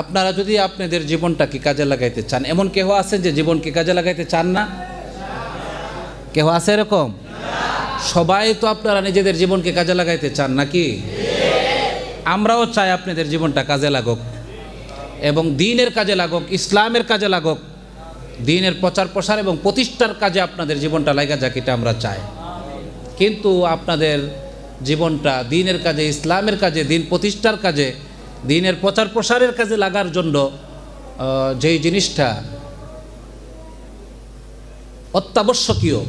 আপনারা যদি আপনাদের জীবনটাকে কাজে লাগাইতে চান এমন কেহ আছেন যে জীবনকে কাজে লাগাইতে চান না কেহ আছে এরকম সবাই তো আপনারা নিজেদের জীবনকে কাজে লাগাইতে চান নাকি আমরাও চাই আপনাদের জীবনটা কাজে লাগুক এবং দিনের কাজে লাগুক ইসলামের কাজে লাগুক দিনের প্রচার প্রসার এবং প্রতিষ্ঠার কাজে আপনাদের জীবনটা লাগা যাক এটা আমরা চাই কিন্তু আপনাদের জীবনটা দিনের কাজে ইসলামের কাজে দিন প্রতিষ্ঠার কাজে দিনের প্রচার প্রসারের কাজে লাগার জন্য যেই জিনিসটা অত্যাবশ্যকীয়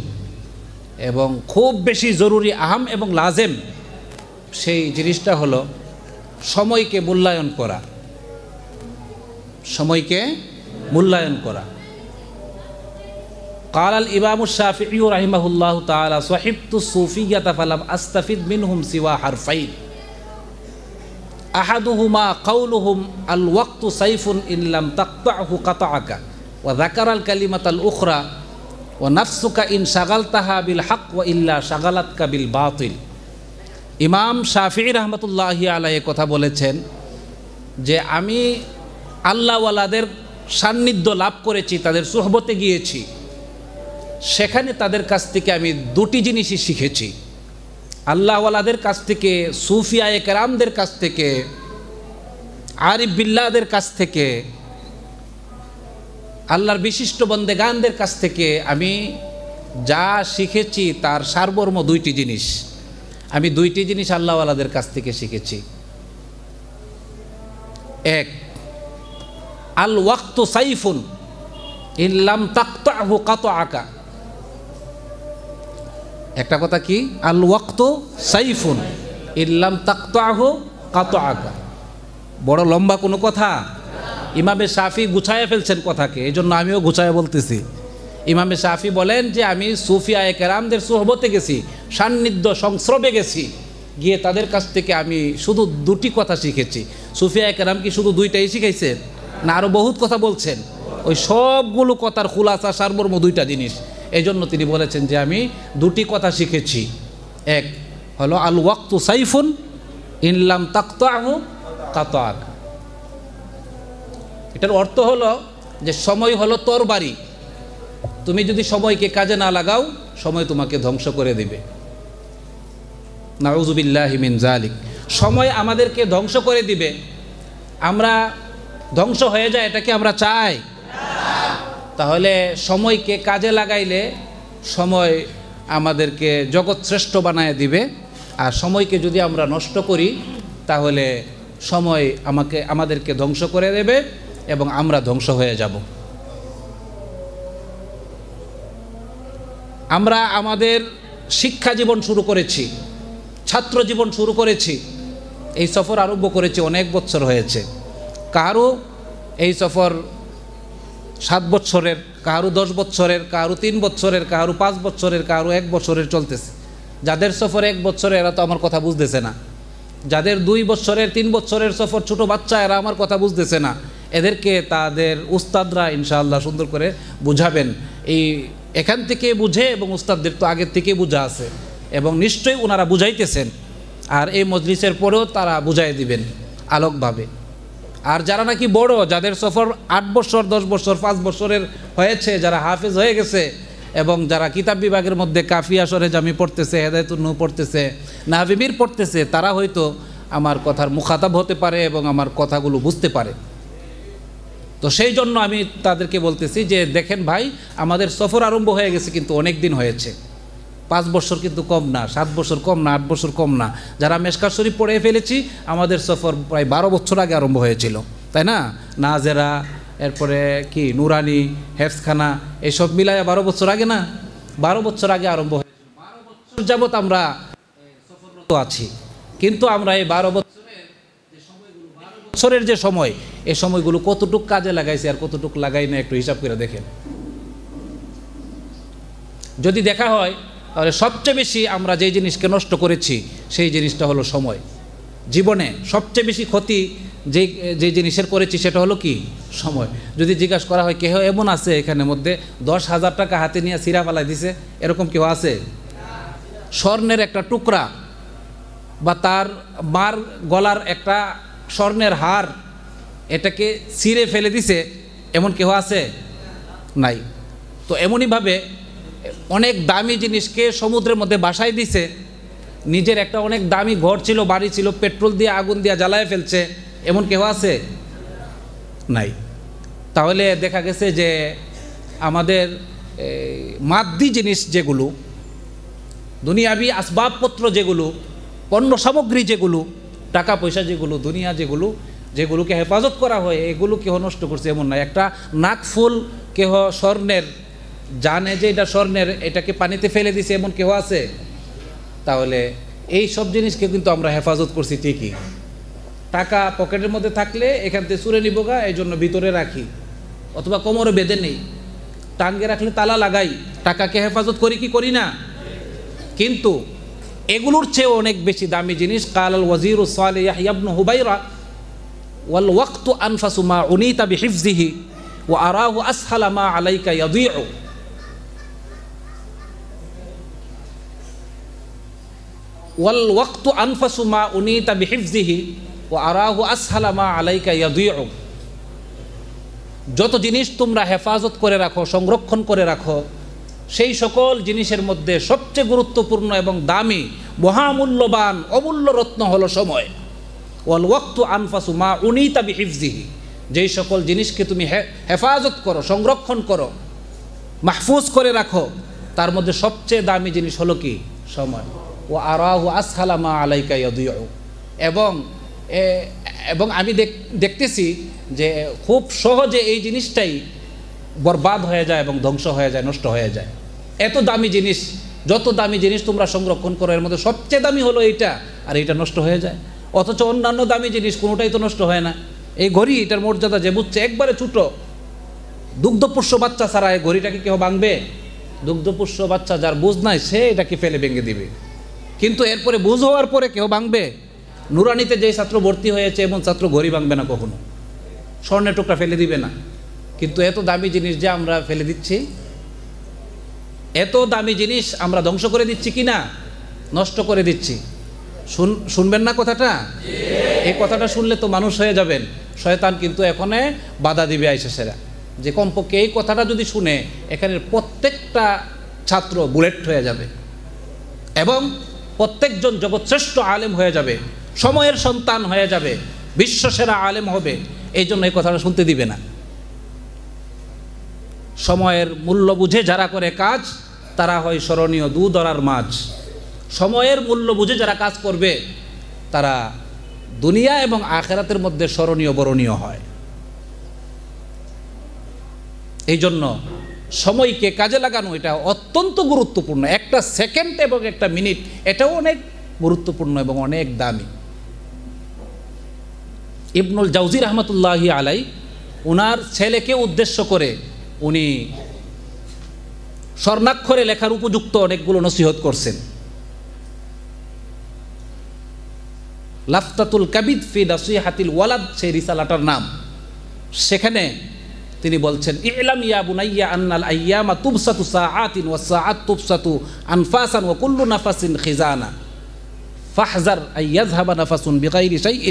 এবং খুব বেশি জরুরি আহাম এবং লাজেম সেই জিনিসটা হলো সময়কে মূল্যায়ন করা সময়কে মূল্যায়ন করা কালাল ইবাম الشافعي رحمه الله تعالى صحبت الصوفية فلم أستفد منهم سوى حرفين আহাদুহুমা কাউলুহুম আল ওয়াক্তু সাইফুন ইনলাম তাক্তাহু কাতাআকা ওয়া যাকারাল কালিমাতাল উখরা ওয়া নাফসুকা ইন শাগালতাহা বিল হক ইল্লা ইমাম শাফিঈ রহমতুল্লাহি আলাইহি কথা বলেছেন যে আমি আল্লাহওয়ালাদের সান্নিধ্য লাভ করেছি তাদের সোহবতে গিয়েছি সেখানে তাদের কাছ থেকে আমি দুটি জিনিসই শিখেছি আল্লাহওয়ালাদের কাছ থেকে সুফিয়া একরামদের কাছ থেকে আরিফ বিল্লাদের কাছ থেকে আল্লাহর বিশিষ্ট বন্দে গানদের কাছ থেকে আমি যা শিখেছি তার সার্বর্ম দুইটি জিনিস আমি দুইটি জিনিস আল্লাহওয়ালাদের কাছ থেকে শিখেছি এক আল ওয়াক্ত সাইফুন ইল্লাম তাক্তাহু কাত আঁকা একটা কথা কি আল ওয়াক্ত সাইফুন ইল্লাম আহ কাত আকা বড় লম্বা কোনো কথা ইমামে শাফি গুছায়ে ফেলছেন কথাকে এই জন্য আমিও গুছায়ে বলতেছি ইমামে শাফি বলেন যে আমি সুফি আয়কেরামদের সোহবতে গেছি সান্নিধ্য সংস্রবে গেছি গিয়ে তাদের কাছ থেকে আমি শুধু দুটি কথা শিখেছি এক আয়কেরাম কি শুধু দুইটাই শিখেছেন না আরও বহুত কথা বলছেন ওই সবগুলো কথার খুলাসা সারমর্ম দুইটা জিনিস এজন্য তিনি বলেছেন যে আমি দুটি কথা শিখেছি এক হলো আল ওয়াক্তু সাইফুন ইনলাম তাক্ত আহু কাতাক এটার অর্থ হলো যে সময় হলো তোর বাড়ি তুমি যদি সময়কে কাজে না লাগাও সময় তোমাকে ধ্বংস করে দেবে নাউজুবিল্লাহ হিমিন জালিক সময় আমাদেরকে ধ্বংস করে দিবে আমরা ধ্বংস হয়ে যায় এটাকে আমরা চাই তাহলে সময়কে কাজে লাগাইলে সময় আমাদেরকে জগৎ শ্রেষ্ঠ বানায় দিবে আর সময়কে যদি আমরা নষ্ট করি তাহলে সময় আমাকে আমাদেরকে ধ্বংস করে দেবে এবং আমরা ধ্বংস হয়ে যাব আমরা আমাদের শিক্ষা জীবন শুরু করেছি ছাত্র জীবন শুরু করেছি এই সফর আরম্ভ করেছি অনেক বছর হয়েছে কারও এই সফর সাত বছরের কারো দশ বছরের কারো তিন বছরের কারো পাঁচ বছরের কারো এক বছরের চলতেছে যাদের সফর এক বছরে এরা তো আমার কথা বুঝতেছে না যাদের দুই বছরের তিন বছরের সফর ছোট বাচ্চা এরা আমার কথা বুঝতেছে না এদেরকে তাদের উস্তাদরা ইনশাআল্লাহ সুন্দর করে বুঝাবেন এই এখান থেকে বুঝে এবং উস্তাদদের তো আগের থেকে বুঝা আছে এবং নিশ্চয়ই ওনারা বুঝাইতেছেন আর এই মজলিসের পরেও তারা বুঝাই দিবেন আলোকভাবে আর যারা নাকি বড় যাদের সফর আট বছর দশ বছর পাঁচ বছরের হয়েছে যারা হাফেজ হয়ে গেছে এবং যারা কিতাব বিভাগের মধ্যে কাফিয়া সরে জামি পড়তেছে হেদায়তুন্নু পড়তেছে নাহাবিমির পড়তেছে তারা হয়তো আমার কথার মুখাতাব হতে পারে এবং আমার কথাগুলো বুঝতে পারে তো সেই জন্য আমি তাদেরকে বলতেছি যে দেখেন ভাই আমাদের সফর আরম্ভ হয়ে গেছে কিন্তু অনেক দিন হয়েছে পাঁচ বছর কিন্তু কম না সাত বছর কম না আট বছর কম না যারা মেশকার শরীফ পড়ে ফেলেছি আমাদের সফর প্রায় বারো বছর আগে আরম্ভ হয়েছিল তাই না নাজেরা এরপরে কি নুরানি হেফসখানা এসব মিলায় বারো বছর আগে না বারো বছর আগে আরম্ভ হয়েছিল বারো বছর যাবৎ আমরা সফররত আছি কিন্তু আমরা এই বারো বছরের বছরের যে সময় এই সময়গুলো কতটুক কাজে লাগাইছি আর কতটুক লাগাই না একটু হিসাব করে দেখেন যদি দেখা হয় তাহলে সবচেয়ে বেশি আমরা যে জিনিসকে নষ্ট করেছি সেই জিনিসটা হলো সময় জীবনে সবচেয়ে বেশি ক্ষতি যে যে জিনিসের করেছি সেটা হলো কি সময় যদি জিজ্ঞাসা করা হয় কেহ এমন আছে এখানে মধ্যে দশ হাজার টাকা হাতে নিয়ে সিরা ফালাই দিছে এরকম কেউ আছে স্বর্ণের একটা টুকরা বা তার মার গলার একটা স্বর্ণের হার এটাকে ছিঁড়ে ফেলে দিছে এমন কেউ আছে নাই তো এমনইভাবে অনেক দামি জিনিসকে সমুদ্রের মধ্যে বাসায় দিছে নিজের একটা অনেক দামি ঘর ছিল বাড়ি ছিল পেট্রোল দিয়ে আগুন দিয়ে জ্বালায় ফেলছে এমন কেউ আছে নাই তাহলে দেখা গেছে যে আমাদের মাদ্দি জিনিস যেগুলো দুনিয়াবি আসবাবপত্র যেগুলো পণ্য সামগ্রী যেগুলো টাকা পয়সা যেগুলো দুনিয়া যেগুলো যেগুলোকে হেফাজত করা হয় এগুলো কেহ নষ্ট করছে এমন নয় একটা নাকফুল কেহ স্বর্ণের জানে যে এটা স্বর্ণের এটাকে পানিতে ফেলে দিছে এমন কেউ আছে তাহলে এই সব জিনিসকে কিন্তু আমরা হেফাজত করছি ঠিকই টাকা পকেটের মধ্যে থাকলে এখান থেকে চুরে নিব গা এই জন্য ভিতরে রাখি অথবা কোমরে বেঁধে নেই টাঙ্গে রাখলে তালা লাগাই টাকাকে হেফাজত করি কি করি না কিন্তু এগুলোর চেয়ে অনেক বেশি দামি জিনিস কাল আল ওয়াজির ইয়াহিয়াবনু হুবাইরা ওয়াল ওয়াক্ত আনফাসুমা মা উনিতা হিফজিহি ওয়া আরাহু আসহালামা আলাইকা ইয়াদিউ ওয়াল ওয়াক্তু আনফাসু মা উনি তা ও আরাহু আসহালামা আলাইকা ইয়াদুয়ু যত জিনিস তোমরা হেফাজত করে রাখো সংরক্ষণ করে রাখো সেই সকল জিনিসের মধ্যে সবচেয়ে গুরুত্বপূর্ণ এবং দামি মহামূল্যবান অমূল্য রত্ন হল সময় ওয়াল ওয়াক্তু আনফাসু মা উনি তা বিহিফজিহি যেই সকল জিনিসকে তুমি হেফাজত করো সংরক্ষণ করো মাহফুজ করে রাখো তার মধ্যে সবচেয়ে দামি জিনিস হলো কি সময় ও আরাহু আসহালামা আলাইকা ইয়াদিউ এবং এবং আমি দেখতেছি যে খুব সহজে এই জিনিসটাই বরবাদ হয়ে যায় এবং ধ্বংস হয়ে যায় নষ্ট হয়ে যায় এত দামি জিনিস যত দামি জিনিস তোমরা সংরক্ষণ করো এর মধ্যে সবচেয়ে দামি হলো এইটা আর এইটা নষ্ট হয়ে যায় অথচ অন্যান্য দামি জিনিস কোনোটাই তো নষ্ট হয় না এই ঘড়ি এটার মর্যাদা যে বুঝছে একবারে ছোটো দুগ্ধপুষ্য বাচ্চা ছাড়া এই ঘড়িটাকে কেউ ভাঙবে দুগ্ধপুষ্য বাচ্চা যার বুঝ নাই সে এটাকে ফেলে ভেঙে দিবে কিন্তু এরপরে বুঝ হওয়ার পরে কেউ ভাঙবে নুরানিতে যে ছাত্র ভর্তি হয়েছে এমন ছাত্র ঘড়ি ভাঙবে না কখনো স্বর্ণের টুকরা ফেলে দিবে না কিন্তু এত দামি জিনিস যে আমরা ফেলে দিচ্ছি এত দামি জিনিস আমরা ধ্বংস করে দিচ্ছি কি না নষ্ট করে দিচ্ছি শুন শুনবেন না কথাটা এই কথাটা শুনলে তো মানুষ হয়ে যাবেন শয়তান কিন্তু এখানে বাধা দিবে আইসে সেরা যে কমপক্ষে এই কথাটা যদি শুনে এখানের প্রত্যেকটা ছাত্র বুলেট হয়ে যাবে এবং প্রত্যেকজন জগৎশ্রেষ্ঠ আলেম হয়ে যাবে সময়ের সন্তান হয়ে যাবে বিশ্বসেরা আলেম হবে এই জন্য এই কথাটা শুনতে দিবে না সময়ের মূল্য বুঝে যারা করে কাজ তারা হয় স্মরণীয় দু দরার মাছ সময়ের মূল্য বুঝে যারা কাজ করবে তারা দুনিয়া এবং আখেরাতের মধ্যে স্মরণীয় বরণীয় হয় এই জন্য সময়কে কাজে লাগানো এটা অত্যন্ত গুরুত্বপূর্ণ একটা সেকেন্ড এবং একটা মিনিট এটাও অনেক গুরুত্বপূর্ণ এবং অনেক দামি ইবনুল জাউজি রহমতুল্লাহ আলাই ওনার ছেলেকে উদ্দেশ্য করে উনি স্বর্ণাক্ষরে লেখার উপযুক্ত অনেকগুলো নসিহত করছেন লাফতাতুল কাবিদ ফি দাসি হাতিল ওয়ালাদ সেই রিসালাটার নাম সেখানে তিনি বলছেন ইলাম ইয়া বুনাইয়া আনাল আইয়ামা তুবসাতু সাআতিন ওয়া সাআত তুবসাতু আনফাসান ওয়া কুল্লু নাফাসিন খিজানা فاحذر أن يذهب نفس بغير شيء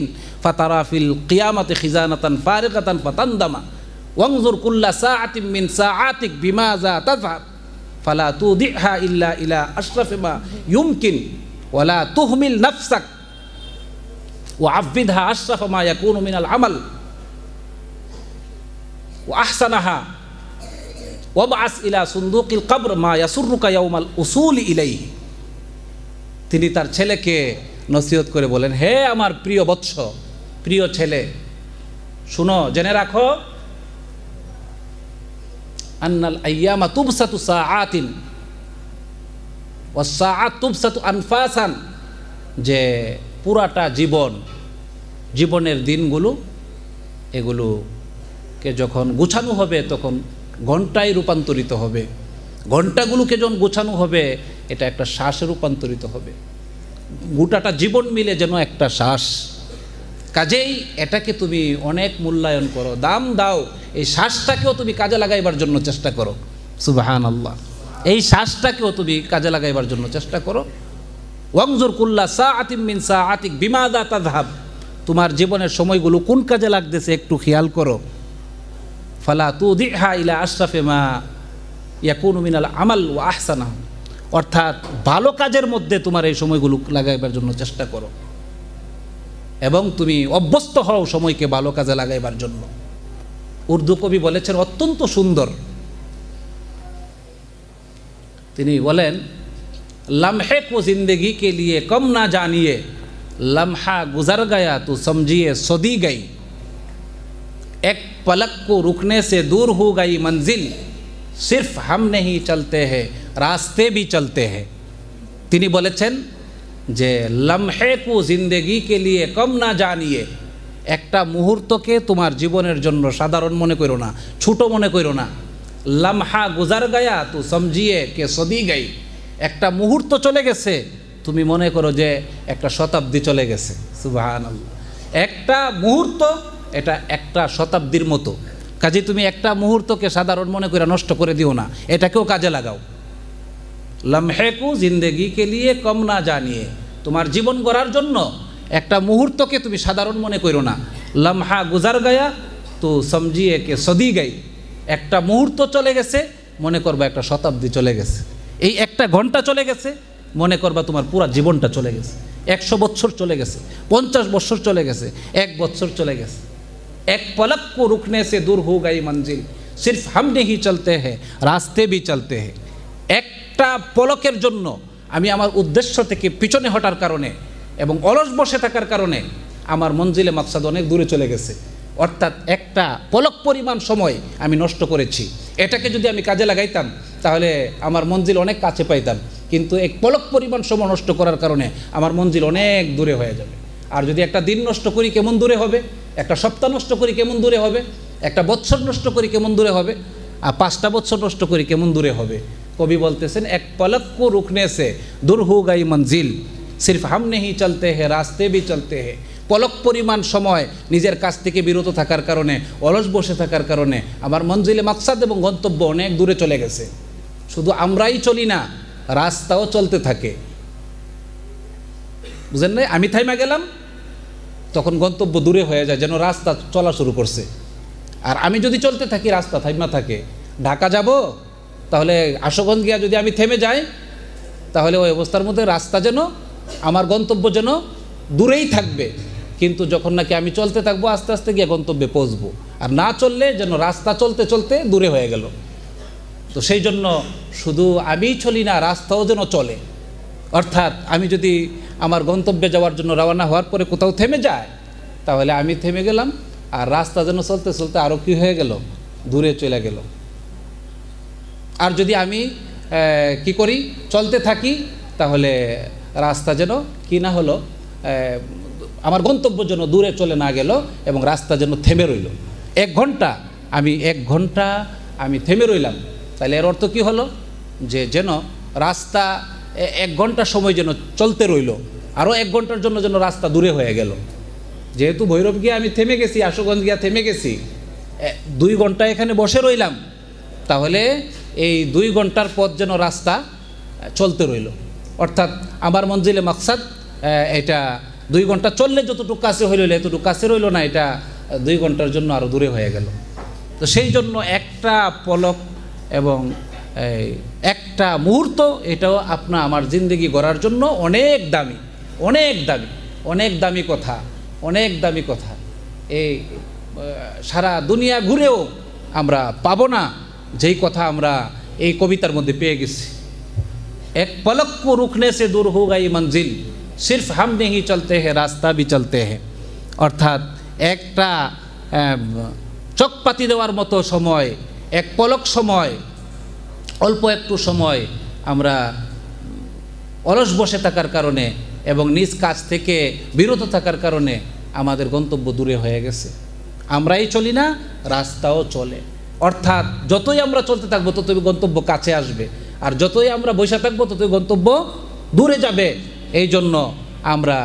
فترى في القيامة خزانة فارغة فتندم وانظر كل ساعة من ساعاتك بماذا تذهب فلا تودعها إلا إلى أشرف ما يمكن ولا تهمل نفسك وعبدها أشرف ما يكون من العمل ও আহসানাহা ওবাস ইলা সুন্দুকিল কবর মা ইয়াসুরুকা ইয়াউমাল উসুল ইলাই তিনি তার ছেলেকে নসিহত করে বলেন হে আমার প্রিয় বৎস প্রিয় ছেলে শুনো জেনে রাখো আন্নাল আয়ামা তুবসাতু সাআতিন ওয়াস সাআত তুবসাতু আনফাসান যে পুরাটা জীবন জীবনের দিনগুলো এগুলো কে যখন গুছানো হবে তখন ঘন্টায় রূপান্তরিত হবে ঘন্টাগুলোকে যখন গুছানো হবে এটা একটা শ্বাসে রূপান্তরিত হবে গোটাটা জীবন মিলে যেন একটা শ্বাস কাজেই এটাকে তুমি অনেক মূল্যায়ন করো দাম দাও এই শ্বাসটাকেও তুমি কাজে লাগাইবার জন্য চেষ্টা করো সুবাহান আল্লাহ এই শ্বাসটাকেও তুমি কাজে লাগাইবার জন্য চেষ্টা করো ওয়াংজুর কুল্লা সা আতিম মিন সা আতিক বিমাদা তাধাব তোমার জীবনের সময়গুলো কোন কাজে লাগতেছে একটু খেয়াল করো ফালা তুদিহা ইলা আশরাফে মা ইয়াকুন মিনাল আমাল ও আহসানা অর্থাৎ ভালো কাজের মধ্যে তোমার এই সময়গুলো লাগাইবার জন্য চেষ্টা করো এবং তুমি অভ্যস্ত হও সময়কে ভালো কাজে লাগাইবার জন্য উর্দু কবি বলেছেন অত্যন্ত সুন্দর তিনি বলেন লম্হে কো জিন্দগি কে লিয়ে কম না জানিয়ে লম্হা গুজার গয়া তু সমঝিয়ে সদি গাই एक पलक को रुकने से दूर हो गई मंजिल सिर्फ हम नहीं चलते हैं रास्ते भी चलते हैं তিনি বলেছেন যে লামহেকু জিন্দেগিকে লিয়ে কম না জানিয়ে একটা মুহূর্তকে তোমার জীবনের জন্য সাধারণ মনে করো না ছোট মনে করো না লামহা গুজার গায়া তু সমঝিয়ে কে সদি গাই একটা মুহূর্ত চলে গেছে তুমি মনে করো যে একটা শতাব্দী চলে গেছে সুবাহ একটা মুহূর্ত এটা একটা শতাব্দীর মতো কাজে তুমি একটা মুহূর্তকে সাধারণ মনে করে নষ্ট করে দিও না এটাকেও কাজে লাগাও লম্হেকু জিন্দেগিকে লিয়ে কম না জানিয়ে তোমার জীবন গড়ার জন্য একটা মুহূর্তকে তুমি সাধারণ মনে করো না লম্হা গুজার গায়া তো সমঝিয়ে কে সদি গাই একটা মুহূর্ত চলে গেছে মনে করবা একটা শতাব্দী চলে গেছে এই একটা ঘন্টা চলে গেছে মনে করবা তোমার পুরা জীবনটা চলে গেছে একশো বছর চলে গেছে পঞ্চাশ বছর চলে গেছে এক বছর চলে গেছে एक पलक को रुकने से दूर हो गई मंजिल सिर्फ हम नहीं चलते हैं रास्ते भी चलते हैं একটা পলকের জন্য আমি আমার উদ্দেশ্য থেকে পিছনে হটার কারণে এবং অলস বসে থাকার কারণে আমার মঞ্জিলে মাকসাদ অনেক দূরে চলে গেছে অর্থাৎ একটা পলক পরিমাণ সময় আমি নষ্ট করেছি এটাকে যদি আমি কাজে লাগাইতাম তাহলে আমার মঞ্জিল অনেক কাছে পাইতাম কিন্তু এক পলক পরিমাণ সময় নষ্ট করার কারণে আমার মঞ্জিল অনেক দূরে হয়ে যাবে আর যদি একটা দিন নষ্ট করি কেমন দূরে হবে একটা সপ্তাহ নষ্ট করি কেমন দূরে হবে একটা বৎসর নষ্ট করি কেমন দূরে হবে আর পাঁচটা বৎসর নষ্ট করি কেমন দূরে হবে কবি বলতেছেন এক পলক সে দূর হু গাই মঞ্জিল সির্ফ হামনে হি চলতে হে রাস্তে বি চলতে হে পলক পরিমাণ সময় নিজের কাছ থেকে বিরত থাকার কারণে অলস বসে থাকার কারণে আমার মঞ্জিলে মাকসাদ এবং গন্তব্য অনেক দূরে চলে গেছে শুধু আমরাই চলি না রাস্তাও চলতে থাকে বুঝেন না আমি থাইমা গেলাম তখন গন্তব্য দূরে হয়ে যায় যেন রাস্তা চলা শুরু করছে আর আমি যদি চলতে থাকি রাস্তা থাইমা থাকে ঢাকা যাব তাহলে আশোগঞ্জ গিয়া যদি আমি থেমে যাই তাহলে ওই অবস্থার মধ্যে রাস্তা যেন আমার গন্তব্য যেন দূরেই থাকবে কিন্তু যখন নাকি আমি চলতে থাকবো আস্তে আস্তে গিয়ে গন্তব্যে পৌঁছবো আর না চললে যেন রাস্তা চলতে চলতে দূরে হয়ে গেল তো সেই জন্য শুধু আমি চলি না রাস্তাও যেন চলে অর্থাৎ আমি যদি আমার গন্তব্যে যাওয়ার জন্য রওনা হওয়ার পরে কোথাও থেমে যায় তাহলে আমি থেমে গেলাম আর রাস্তা যেন চলতে চলতে আরও কী হয়ে গেল দূরে চলে গেল আর যদি আমি কি করি চলতে থাকি তাহলে রাস্তা যেন কী না হলো আমার গন্তব্য যেন দূরে চলে না গেল এবং রাস্তা যেন থেমে রইল এক ঘন্টা আমি এক ঘন্টা আমি থেমে রইলাম তাহলে এর অর্থ কি হলো যে যেন রাস্তা এক ঘন্টা সময় যেন চলতে রইল আরও এক ঘন্টার জন্য যেন রাস্তা দূরে হয়ে গেল যেহেতু ভৈরব গিয়ে আমি থেমে গেছি আশুগঞ্জ গিয়া থেমে গেছি দুই ঘন্টা এখানে বসে রইলাম তাহলে এই দুই ঘন্টার পথ যেন রাস্তা চলতে রইল অর্থাৎ আমার মঞ্জিলে মাকসাদ এটা দুই ঘন্টা চললে যতটুকু কাছে হইল এতটুকু কাছে রইল না এটা দুই ঘন্টার জন্য আরও দূরে হয়ে গেল তো সেই জন্য একটা পলক এবং একটা মুহূর্ত এটাও আপনা আমার জিন্দগি গড়ার জন্য অনেক দামি অনেক দামি অনেক দামি কথা অনেক দামি কথা এই সারা দুনিয়া ঘুরেও আমরা পাব না যেই কথা আমরা এই কবিতার মধ্যে পেয়ে গেছি এক পলক রুখনে সে দূর হোক এই মঞ্জিল সির্ফ হাম নেহি চলতে হে রাস্তা বি চলতে হে অর্থাৎ একটা চকপাতি দেওয়ার মতো সময় এক পলক সময় অল্প একটু সময় আমরা অলস বসে থাকার কারণে এবং নিজ কাজ থেকে বিরত থাকার কারণে আমাদের গন্তব্য দূরে হয়ে গেছে আমরাই চলি না রাস্তাও চলে অর্থাৎ যতই আমরা চলতে থাকবো ততই গন্তব্য কাছে আসবে আর যতই আমরা বসে থাকবো ততই গন্তব্য দূরে যাবে এই জন্য আমরা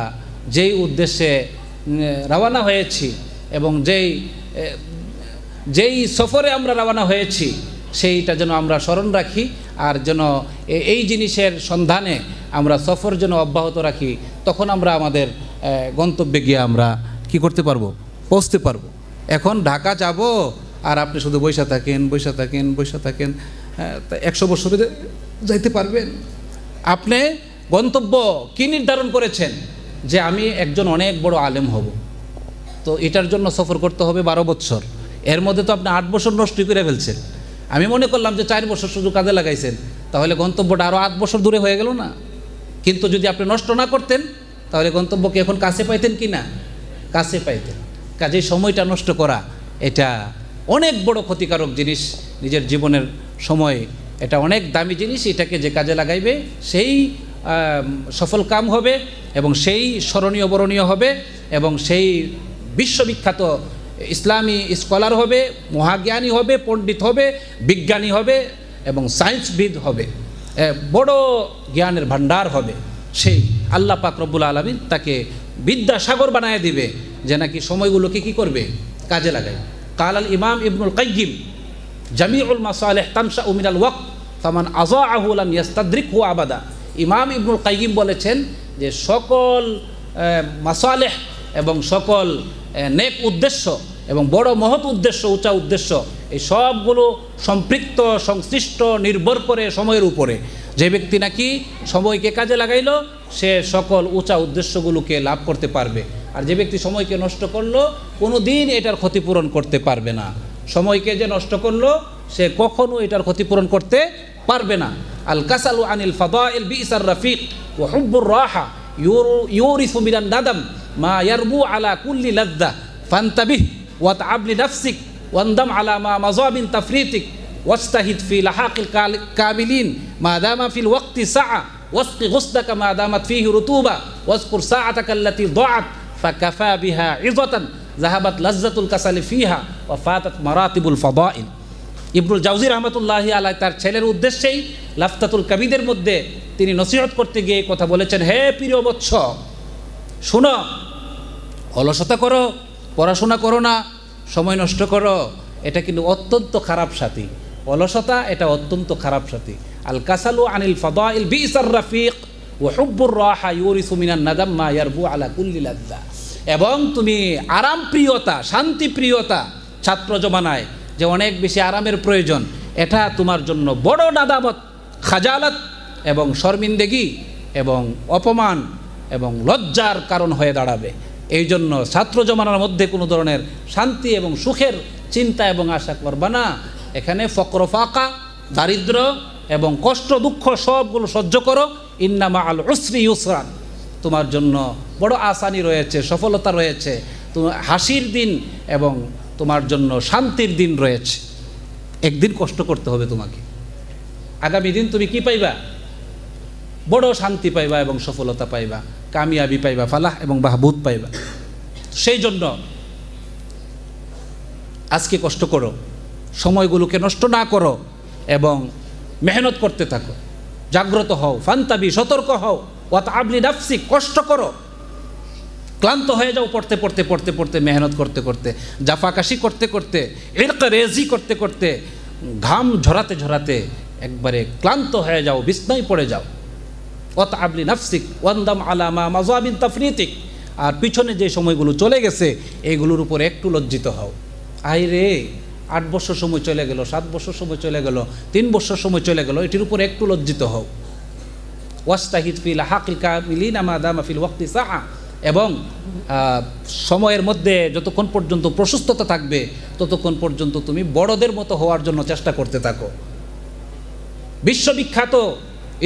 যেই উদ্দেশ্যে রওনা হয়েছি এবং যেই যেই সফরে আমরা রওনা হয়েছি সেইটা যেন আমরা স্মরণ রাখি আর যেন এই জিনিসের সন্ধানে আমরা সফর যেন অব্যাহত রাখি তখন আমরা আমাদের গন্তব্যে গিয়ে আমরা কি করতে পারবো পৌঁছতে পারবো এখন ঢাকা যাব আর আপনি শুধু বৈশা থাকেন বৈশা থাকেন বৈশা থাকেন হ্যাঁ, একশো বছরে যাইতে পারবেন আপনি গন্তব্য কি নির্ধারণ করেছেন যে আমি একজন অনেক বড় আলেম হব তো এটার জন্য সফর করতে হবে বারো বছর এর মধ্যে তো আপনি আট বছর নষ্ট করে ফেলছেন আমি মনে করলাম যে চার বছর শুধু কাজে লাগাইছেন তাহলে গন্তব্যটা আরও আট বছর দূরে হয়ে গেল না কিন্তু যদি আপনি নষ্ট না করতেন তাহলে গন্তব্যকে এখন কাছে পাইতেন কি না কাছে পাইতেন কাজে সময়টা নষ্ট করা এটা অনেক বড় ক্ষতিকারক জিনিস নিজের জীবনের সময় এটা অনেক দামি জিনিস এটাকে যে কাজে লাগাইবে সেই সফল কাম হবে এবং সেই স্মরণীয় বরণীয় হবে এবং সেই বিশ্ববিখ্যাত ইসলামী স্কলার হবে মহাজ্ঞানী হবে পণ্ডিত হবে বিজ্ঞানী হবে এবং সায়েন্সবিদ হবে বড় জ্ঞানের ভাণ্ডার হবে সেই আল্লাহ পাক রব্বুল আলমী তাকে বিদ্যাসাগর বানায় দিবে যে নাকি সময়গুলোকে কি করবে কাজে লাগায় কাল আল ইমাম ইবনুল কাইম জামিউল মাসালেহ তামসা উমিনাল ওয়াক তামান আজা আহুলাম ইয়াস্তাদ্রিক হু আবাদা ইমাম ইবনুল কাইগিম বলেছেন যে সকল মাসালেহ এবং সকল নেক উদ্দেশ্য এবং বড় মহৎ উদ্দেশ্য উঁচা উদ্দেশ্য এই সবগুলো সম্পৃক্ত সংশ্লিষ্ট নির্ভর করে সময়ের উপরে যে ব্যক্তি নাকি সময়কে কাজে লাগাইল সে সকল উঁচা উদ্দেশ্যগুলোকে লাভ করতে পারবে আর যে ব্যক্তি সময়কে নষ্ট করলো কোনো দিন এটার ক্ষতিপূরণ করতে পারবে না সময়কে যে নষ্ট করলো সে কখনো এটার ক্ষতিপূরণ করতে পারবে না আল কাসাল আনিল ফাদা ফাদাইল বিসার রাফিক ও হব্বুর রাহা ইউরিসু মিনান দাদাম মা ইয়ারবু আলা কুল্লি লাদ্দা ফান্তাবিহ ওয়াত আবলি নাফসিক ওয়ান্দাম আলামা মাজাবিন তাফরিতিক ওয়াস্তাহিদ ফি লাহাকিল কাবিলিন মাদামা ফিল ওয়াক্তি সা ওয়াসকি গুসদাকা মাদামাত ফিহি রুতুবা ওয়াসকুর সাআতাকাল্লাতি দাআত ফাকাফা বিহা ইজাতান জাহাবাত লাজ্জাতুল কাসালি ফিহা ওয়া ফাতাত মারাতিবুল ফাদাইল ইবরুল জাউজি রহমতুল্লাহি আলাই তার ছেলের উদ্দেশ্যেই লাফতাতুল কাবিদের মধ্যে তিনি নসিহত করতে গিয়ে কথা বলেছেন হে প্রিয় বৎস শোনো অলসতা করো পড়াশোনা করো না সময় নষ্ট করো এটা কিন্তু অত্যন্ত খারাপ সাথী অলসতা এটা অত্যন্ত খারাপ সাথী আল কাসালু আনিল ফাদাইল বিসার রাফিক ও হুব্বুর রাহা ইউরিসু মিনান নাদাম মা ইয়ারবু আলা কুল্লি লাদ্দা এবং তুমি আরাম প্রিয়তা শান্তি প্রিয়তা ছাত্র জমানায় যে অনেক বেশি আরামের প্রয়োজন এটা তোমার জন্য বড় নাদামত খাজালত এবং শর্মিন্দেগি এবং অপমান এবং লজ্জার কারণ হয়ে দাঁড়াবে এই জন্য ছাত্র জমানার মধ্যে কোনো ধরনের শান্তি এবং সুখের চিন্তা এবং আশা করবে না এখানে ফকর ফাঁকা দারিদ্র এবং কষ্ট দুঃখ সবগুলো সহ্য করো ইন্নামা আল উসরি ইউসরান তোমার জন্য বড় আসানি রয়েছে সফলতা রয়েছে তোমার হাসির দিন এবং তোমার জন্য শান্তির দিন রয়েছে একদিন কষ্ট করতে হবে তোমাকে আগামী দিন তুমি কি পাইবা বড় শান্তি পাইবা এবং সফলতা পাইবা কামিয়াবি পাইবা ফালাহ এবং বাহবুত পাইবা সেই জন্য আজকে কষ্ট করো সময়গুলোকে নষ্ট না করো এবং মেহনত করতে থাকো জাগ্রত হও ফান্তাবি সতর্ক হও অত আবলি নাফসি কষ্ট করো ক্লান্ত হয়ে যাও পড়তে পড়তে পড়তে পড়তে মেহনত করতে করতে জাফাকাশি করতে করতে ইরকা রেজি করতে করতে ঘাম ঝরাতে ঝরাতে একবারে ক্লান্ত হয়ে যাও বিস্ময় পড়ে যাও অত আবলি নাফসিক ওয়ান্দাম আলামা মাজাবিন তাফরিতিক আর পিছনে যে সময়গুলো চলে গেছে এগুলোর উপরে একটু লজ্জিত হও আই রে আট বছর সময় চলে গেল সাত বছর সময় চলে গেল তিন বছর সময় চলে গেল এটির উপরে একটু লজ্জিত হও ওয়াস্তাহিদ ফিল হাকিকা মিলিন আমাদাম ফিল ওয়াক্তি সাহা এবং সময়ের মধ্যে যতক্ষণ পর্যন্ত প্রশস্ততা থাকবে ততক্ষণ পর্যন্ত তুমি বড়দের মতো হওয়ার জন্য চেষ্টা করতে থাকো বিশ্ববিখ্যাত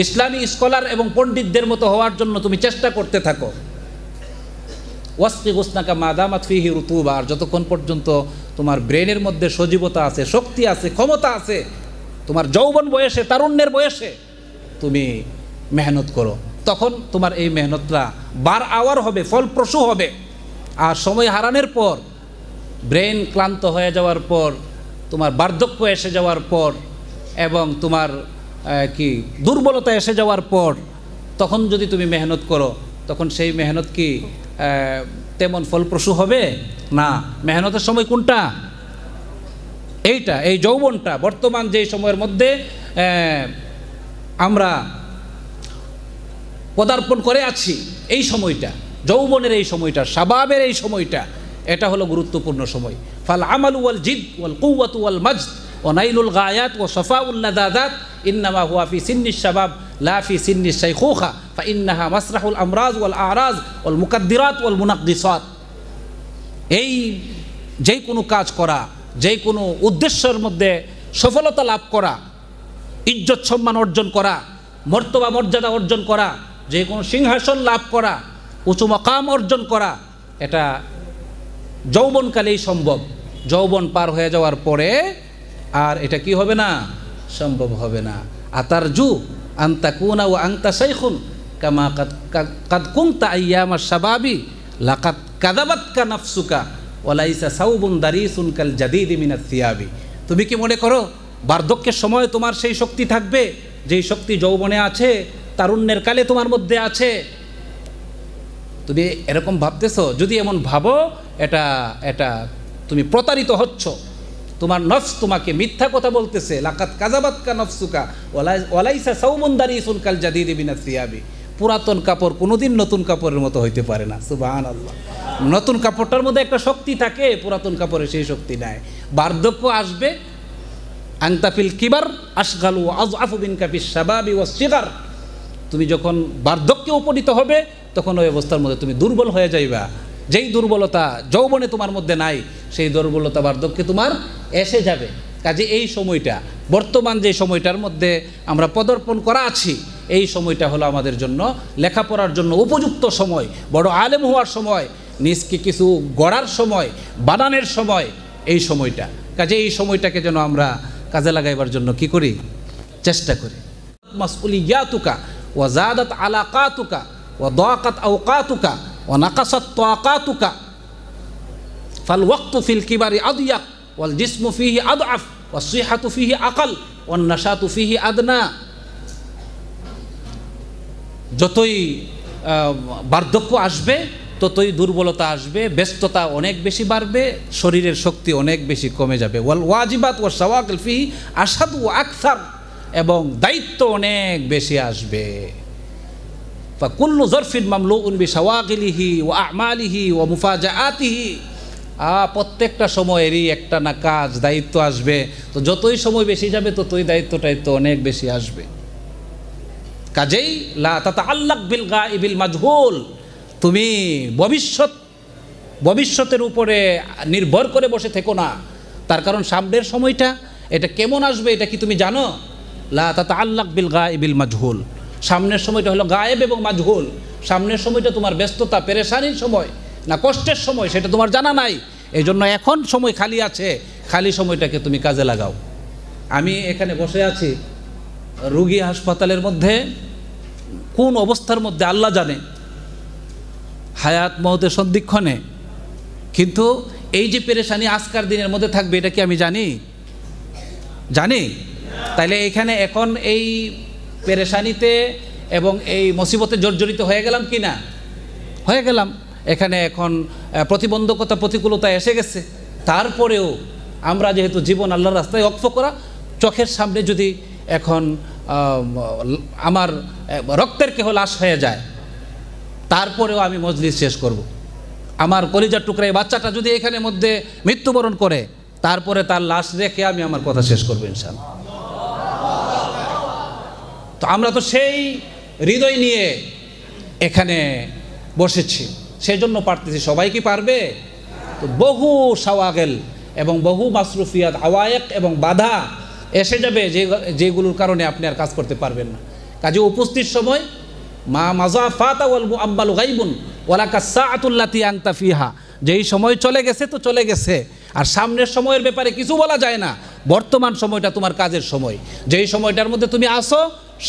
ইসলামী স্কলার এবং পণ্ডিতদের মতো হওয়ার জন্য তুমি চেষ্টা করতে থাকো ওয়াসফি গোসনাকা মাদা ফিহি রুতুবা আর যতক্ষণ পর্যন্ত তোমার ব্রেনের মধ্যে সজীবতা আছে শক্তি আছে ক্ষমতা আছে তোমার যৌবন বয়সে তারুণ্যের বয়সে তুমি মেহনত করো তখন তোমার এই মেহনতটা বার আওয়ার হবে ফলপ্রসূ হবে আর সময় হারানোর পর ব্রেন ক্লান্ত হয়ে যাওয়ার পর তোমার বার্ধক্য এসে যাওয়ার পর এবং তোমার কি দুর্বলতা এসে যাওয়ার পর তখন যদি তুমি মেহনত করো তখন সেই মেহনত কি তেমন ফলপ্রসূ হবে না মেহনতের সময় কোনটা এইটা এই যৌবনটা বর্তমান যে সময়ের মধ্যে আমরা পদার্পণ করে আছি এই সময়টা যৌবনের এই সময়টা স্বভাবের এই সময়টা এটা হলো গুরুত্বপূর্ণ সময় ফাল আমাল ওয়াল জিদ ওয়াল কৌয়াত ওয়াল মাজদ অনাইলুল গায়াত ও সফা দাদাত ইন্নামা হুয়া ফি সিন্নি শাবাব লা ফি সিন্নি শাইখুখা ফা ইন্নাহা মাসরাহুল আমরাজ ওয়াল আরাজ ওয়াল মুকাদ্দিরাত ওয়াল মুনাকদিসাত এই যে কোনো কাজ করা যে কোনো উদ্দেশ্যের মধ্যে সফলতা লাভ করা ইজ্জত সম্মান অর্জন করা মর্তবা মর্যাদা অর্জন করা যে কোনো সিংহাসন লাভ করা উঁচু মকাম অর্জন করা এটা যৌবনকালেই সম্ভব যৌবন পার হয়ে যাওয়ার পরে আর এটা কি হবে না সম্ভব হবে না আতার জু আন্তা কুনা ও আংতা সাইখুন কামা কাদ কুংতা আইয়ামা সাবাবি লাকাত কাদাবাতকা নাফসুকা ওলাইসা সাউবুন দারিসুন কাল জাদিদি মিনা সিয়াবি তুমি কি মনে করো বার্ধক্যের সময় তোমার সেই শক্তি থাকবে যেই শক্তি যৌবনে আছে তারুণ্যের কালে তোমার মধ্যে আছে তুমি এরকম ভাবতেছ যদি এমন ভাবো এটা এটা তুমি প্রতারিত হচ্ছ তোমার নফস তোমাকে মিথ্যা কথা বলতেছে লাকাত কাজাবাতকা নফসুকা ওলাইসা সৌমন্দারি সুনকাল জাদিদি না সিয়াবি পুরাতন কাপড় কোনোদিন নতুন কাপড়ের মতো হইতে পারে না সুবাহ আল্লাহ নতুন কাপড়টার মধ্যে একটা শক্তি থাকে পুরাতন কাপড়ে সেই শক্তি নাই বার্ধক্য আসবে আংতাফিল কিবার আশগালু আজ আফুবিন কাপির সাবাবি ও শিকার তুমি যখন বার্ধক্যে উপনীত হবে তখন ওই অবস্থার মধ্যে তুমি দুর্বল হয়ে যাইবা যেই দুর্বলতা যৌবনে তোমার মধ্যে নাই সেই দুর্বলতা বার্ধক্যে তোমার এসে যাবে কাজে এই সময়টা বর্তমান যে সময়টার মধ্যে আমরা পদার্পণ করা আছি এই সময়টা হলো আমাদের জন্য লেখাপড়ার জন্য উপযুক্ত সময় বড় আলেম হওয়ার সময় নিজকে কিছু গড়ার সময় বানানের সময় এই সময়টা কাজে এই সময়টাকে যেন আমরা কাজে লাগাইবার জন্য কি করি চেষ্টা করি ও ওয়াজাদাত আলাকাতুকা ও দাকাত তুকা অনাকাসত তোয়াকাতুকা ফাল ওয়াক্তু ফিল কিবারি আদিয়াক ওয়াল জিসমু ফিহি আদ আফ ওয়াসিহাতু ফিহি আকাল ওয়ান্নাসাতু ফিহি আদনা যতই বার্ধক্য আসবে ততই দুর্বলতা আসবে ব্যস্ততা অনেক বেশি বাড়বে শরীরের শক্তি অনেক বেশি কমে যাবে ওয়াল ওয়াজিবাত ও সওয়াকল ফিহি আসাদু আকসার এবং দায়িত্ব অনেক বেশি আসবে কুল্লু জরফিন মামলু উনবি সাওয়াগিলিহি ও প্রত্যেকটা সময়েরই একটা না কাজ দায়িত্ব আসবে তো যতই সময় বেশি যাবে ততই দায়িত্ব টায়িত্ব অনেক বেশি আসবে কাজেই লা তাতা আল্লাহ বিল গা ইবিল মাজহুল তুমি ভবিষ্যৎ ভবিষ্যতের উপরে নির্ভর করে বসে থেকো না তার কারণ সামনের সময়টা এটা কেমন আসবে এটা কি তুমি জানো লা তাতে আল্লাহ বিল গা ইবিল মাজহুল সামনের সময়টা হলো গায়েব এবং মাঝহুল সামনের সময়টা তোমার ব্যস্ততা পেরেশানির সময় না কষ্টের সময় সেটা তোমার জানা নাই এই জন্য এখন সময় খালি আছে খালি সময়টাকে তুমি কাজে লাগাও আমি এখানে বসে আছি রুগী হাসপাতালের মধ্যে কোন অবস্থার মধ্যে আল্লাহ জানে হায়াত মহতের সন্ধিক্ষণে কিন্তু এই যে পেরেশানি আজকার দিনের মধ্যে থাকবে এটা কি আমি জানি জানি তাইলে এখানে এখন এই পেরেশানিতে এবং এই মুসিবতে জর্জরিত হয়ে গেলাম কি না হয়ে গেলাম এখানে এখন প্রতিবন্ধকতা প্রতিকূলতা এসে গেছে তারপরেও আমরা যেহেতু জীবন আল্লাহর রাস্তায় অক্ষ করা চোখের সামনে যদি এখন আমার রক্তের কেহ লাশ হয়ে যায় তারপরেও আমি মজলিস শেষ করব। আমার কলিজার টুকরা বাচ্চাটা যদি এখানে মধ্যে মৃত্যুবরণ করে তারপরে তার লাশ রেখে আমি আমার কথা শেষ করবো ইনশাল্লাহ তো আমরা তো সেই হৃদয় নিয়ে এখানে বসেছি সেজন্য পারতেছি সবাই কি পারবে তো বহু সাওয়াগেল এবং বহু মাসরুফিয়াত আওয়ায়ক এবং বাধা এসে যাবে যে যেগুলোর কারণে আপনি আর কাজ করতে পারবেন না কাজে উপস্থিত সময় মা মাজা ফাতা ওয়াল আব্বাল গাইবুন ওলা কাসা আতুল্লাতি আংতা ফিহা যেই সময় চলে গেছে তো চলে গেছে আর সামনের সময়ের ব্যাপারে কিছু বলা যায় না বর্তমান সময়টা তোমার কাজের সময় যেই সময়টার মধ্যে তুমি আসো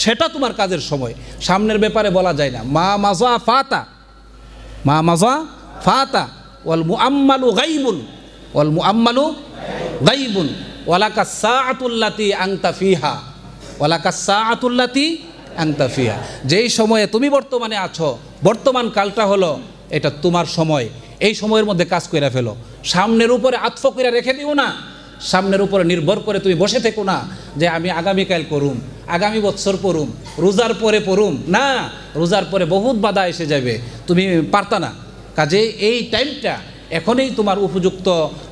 সেটা তোমার কাজের সময় সামনের ব্যাপারে বলা যায় না মা মাজা ফাতা মা মাজা ফাতা ওয়াল মুআম্মালু গাইবুন ওয়াল মুআম্মালু গাইবুন ওয়ালাকা সাআতুল্লাতি আংতা ফিহা ওয়ালাকা সাআতুল্লাতি আংতা ফিহা যেই সময়ে তুমি বর্তমানে আছো বর্তমান কালটা হলো এটা তোমার সময় এই সময়ের মধ্যে কাজ কইরা ফেলো সামনের উপরে আত্ম কইরা রেখে দিও না সামনের উপরে নির্ভর করে তুমি বসে থেকো না যে আমি আগামীকাল করুম আগামী বৎসর পড়ুম রোজার পরে পড়ুম না রোজার পরে বহুত বাধা এসে যাবে তুমি পারতা না কাজে এই টাইমটা এখনই তোমার উপযুক্ত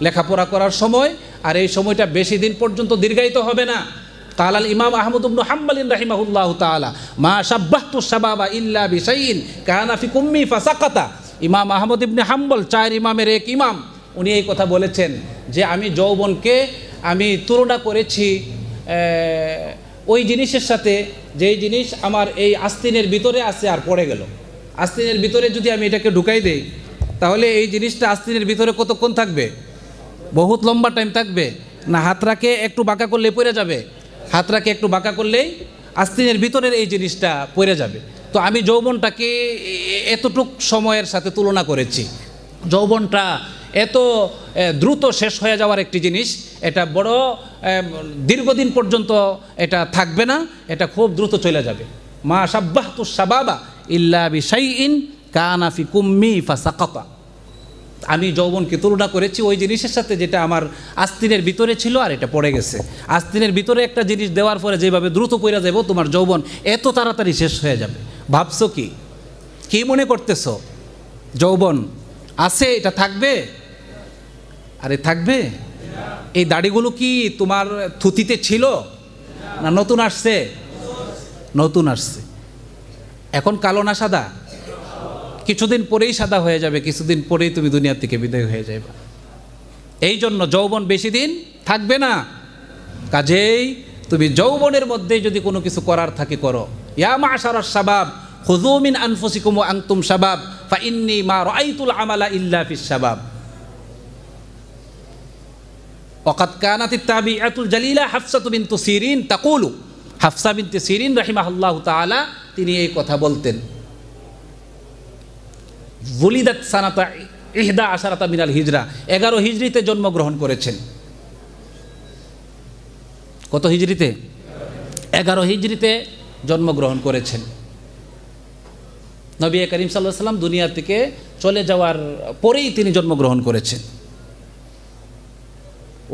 লেখাপড়া করার সময় আর এই সময়টা বেশি দিন পর্যন্ত দীর্ঘায়িত হবে না কালাল ইমাম আহমদ হাম্বালিন রাহিমাহুল্লাহ তালা মা সাব্বাহতু সাবাবা ইল্লা বিসাইন কানাফি কুম্মি ফাসাকাতা ইমাম আহমদ ইবনে হাম্বল চার ইমামের এক ইমাম উনি এই কথা বলেছেন যে আমি যৌবনকে আমি তুলনা করেছি ওই জিনিসের সাথে যেই জিনিস আমার এই আস্তিনের ভিতরে আছে আর পড়ে গেল আস্তিনের ভিতরে যদি আমি এটাকে ঢুকাই দেই তাহলে এই জিনিসটা আস্তিনের ভিতরে কতক্ষণ থাকবে বহুত লম্বা টাইম থাকবে না হাতরাকে একটু বাঁকা করলে পড়ে যাবে হাতরাকে একটু বাঁকা করলেই আস্তিনের ভিতরের এই জিনিসটা পড়ে যাবে তো আমি যৌবনটাকে এতটুক সময়ের সাথে তুলনা করেছি যৌবনটা এত দ্রুত শেষ হয়ে যাওয়ার একটি জিনিস এটা বড় দীর্ঘদিন পর্যন্ত এটা থাকবে না এটা খুব দ্রুত চলে যাবে মা সাব্বাহ তু সাবাবা ইল্লা বিশাই ইন কানাফি কুম্মি ফাসাকতা আমি যৌবনকে তুলনা করেছি ওই জিনিসের সাথে যেটা আমার আস্তিনের ভিতরে ছিল আর এটা পড়ে গেছে আস্তিনের ভিতরে একটা জিনিস দেওয়ার পরে যেভাবে দ্রুত কইরা যাব তোমার যৌবন এত তাড়াতাড়ি শেষ হয়ে যাবে ভাবছো কি কী মনে করতেছো যৌবন আছে এটা থাকবে আরে থাকবে এই দাড়িগুলো কি তোমার থুতিতে ছিল না নতুন আসছে নতুন আসছে এখন কালো না সাদা কিছুদিন পরেই সাদা হয়ে যাবে কিছুদিন পরেই তুমি দুনিয়ার থেকে বিদায় হয়ে যাবে এই জন্য যৌবন বেশি দিন থাকবে না কাজেই তুমি যৌবনের মধ্যে যদি কোনো কিছু করার থাকে করো ইয়া মা সারা সাবাব হুজুমিন আনফুসিকুম আংতুম সাবাব ফা ইন্নি মা রাআইতুল আমালা ইল্লা ফিস সাবাব وقد كانت التابعة الجليلة حفصة بنت سيرين تقول হাফসা বিনতে সিরিন রাহিমাহুল্লাহ তাআলা তিনি এই কথা বলতেন ভুলিদাত সানাতা ইহদা আশারাতা মিনাল হিজরা এগারো হিজড়িতে জন্মগ্রহণ করেছেন কত হিজড়িতে এগারো হিজড়িতে জন্মগ্রহণ করেছেন নবী করিম সাল্লাহ সাল্লাম দুনিয়া থেকে চলে যাওয়ার পরেই তিনি জন্মগ্রহণ করেছেন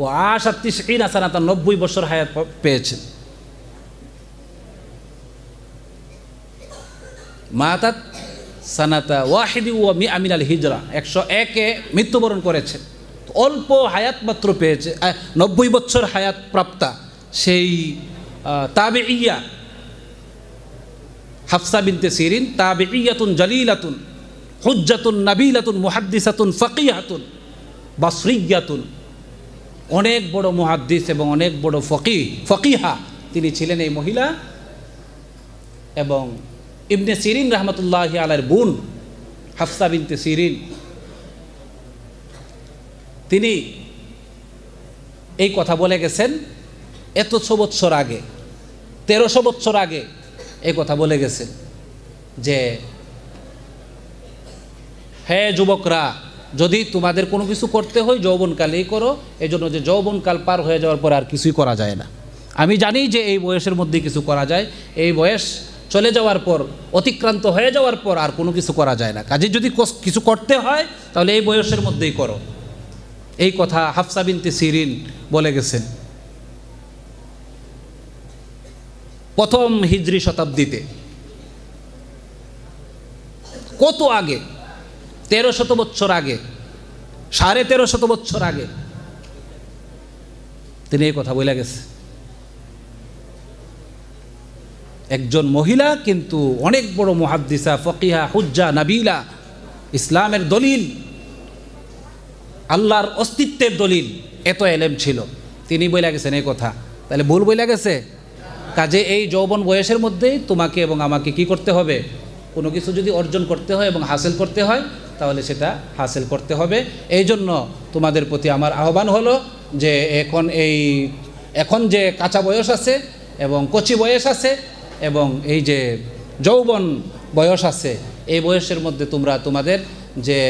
ও আশাত্তিশ ইন তার নব্বই বছর হায়াত পেয়েছেন মাতাত সানাতা ওয়াহিদি ও মি আমিন আল হিজরা একশো একে মৃত্যুবরণ করেছে অল্প হায়াত মাত্র পেয়েছে নব্বই বছর হায়াত প্রাপ্তা সেই তাবে ইয়া হাফসা বিনতে সিরিন তাবে ইয়াতুন জালিলাতুন হুজ্জাতুন নাবিলাতুন মুহাদ্দিসাতুন ফকিহাতুন বা সৃজ্ঞাতুন অনেক বড় মুহাদ্দিস এবং অনেক বড় ফকি ফকিহা তিনি ছিলেন এই মহিলা এবং ইবনে সিরিন রহমতুল্লাহ আলার বোন হাফসা বিনতে সিরিন তিনি এই কথা বলে গেছেন এত ছ বৎসর আগে তেরোশো বৎসর আগে কথা বলে গেছেন যে হে যুবকরা যদি তোমাদের কোনো কিছু করতে হয় যৌবনকালেই করো এই জন্য যে যৌবনকাল পার হয়ে যাওয়ার পর আর কিছুই করা যায় না আমি জানি যে এই বয়সের মধ্যে কিছু করা যায় এই বয়স চলে যাওয়ার পর অতিক্রান্ত হয়ে যাওয়ার পর আর কোনো কিছু করা যায় না কাজে যদি কিছু করতে হয় তাহলে এই বয়সের মধ্যেই করো এই কথা হাফসা সিরিন বলে গেছেন প্রথম হিজড়ি শতাব্দীতে কত আগে তেরো শত বৎসর আগে সাড়ে তেরো শত বৎসর আগে তিনি এই কথা বলে গেছে একজন মহিলা কিন্তু অনেক বড় মহাদ্দিসা ফকিহা হুজ্জা নাবিলা ইসলামের দলিল আল্লাহর অস্তিত্বের দলিল এত এলেম ছিল তিনি বলে গেছেন এই কথা তাহলে ভুল বলে গেছে কাজে এই যৌবন বয়সের মধ্যেই তোমাকে এবং আমাকে কি করতে হবে কোনো কিছু যদি অর্জন করতে হয় এবং হাসিল করতে হয় তাহলে সেটা হাসিল করতে হবে এই জন্য তোমাদের প্রতি আমার আহ্বান হলো যে এখন এই এখন যে কাঁচা বয়স আছে এবং কচি বয়স আছে এবং এই যে যৌবন বয়স আছে এই বয়সের মধ্যে তোমরা তোমাদের যে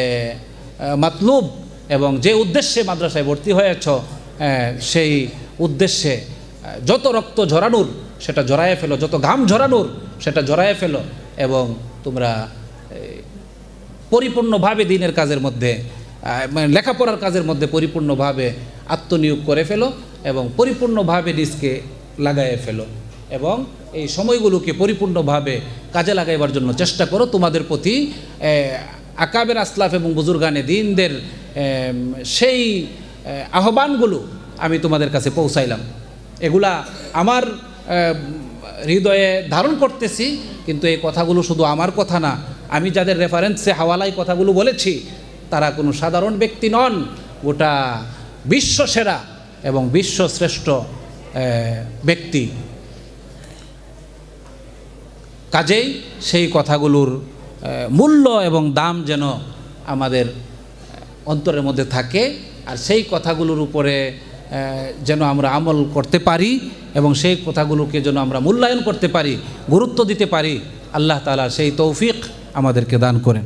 মাতলুব এবং যে উদ্দেশ্যে মাদ্রাসায় ভর্তি হয়েছ সেই উদ্দেশ্যে যত রক্ত ঝরানোর সেটা জড়ায় ফেলো যত ঘাম ঝরানোর সেটা জড়ায় ফেলো এবং তোমরা পরিপূর্ণভাবে দিনের কাজের মধ্যে মানে লেখাপড়ার কাজের মধ্যে পরিপূর্ণভাবে আত্মনিয়োগ করে ফেলো এবং পরিপূর্ণভাবে নিজকে লাগায় ফেলো এবং এই সময়গুলোকে পরিপূর্ণভাবে কাজে লাগাইবার জন্য চেষ্টা করো তোমাদের প্রতি আকাবের আসলাফ এবং বুজুরগানে দিনদের সেই আহ্বানগুলো আমি তোমাদের কাছে পৌঁছাইলাম এগুলা আমার হৃদয়ে ধারণ করতেছি কিন্তু এই কথাগুলো শুধু আমার কথা না আমি যাদের রেফারেন্সে হাওয়ালায় কথাগুলো বলেছি তারা কোনো সাধারণ ব্যক্তি নন গোটা বিশ্ব সেরা এবং বিশ্বশ্রেষ্ঠ ব্যক্তি কাজেই সেই কথাগুলোর মূল্য এবং দাম যেন আমাদের অন্তরের মধ্যে থাকে আর সেই কথাগুলোর উপরে যেন আমরা আমল করতে পারি এবং সেই কথাগুলোকে যেন আমরা মূল্যায়ন করতে পারি গুরুত্ব দিতে পারি আল্লাহ তালা সেই তৌফিক আমাদেরকে দান করেন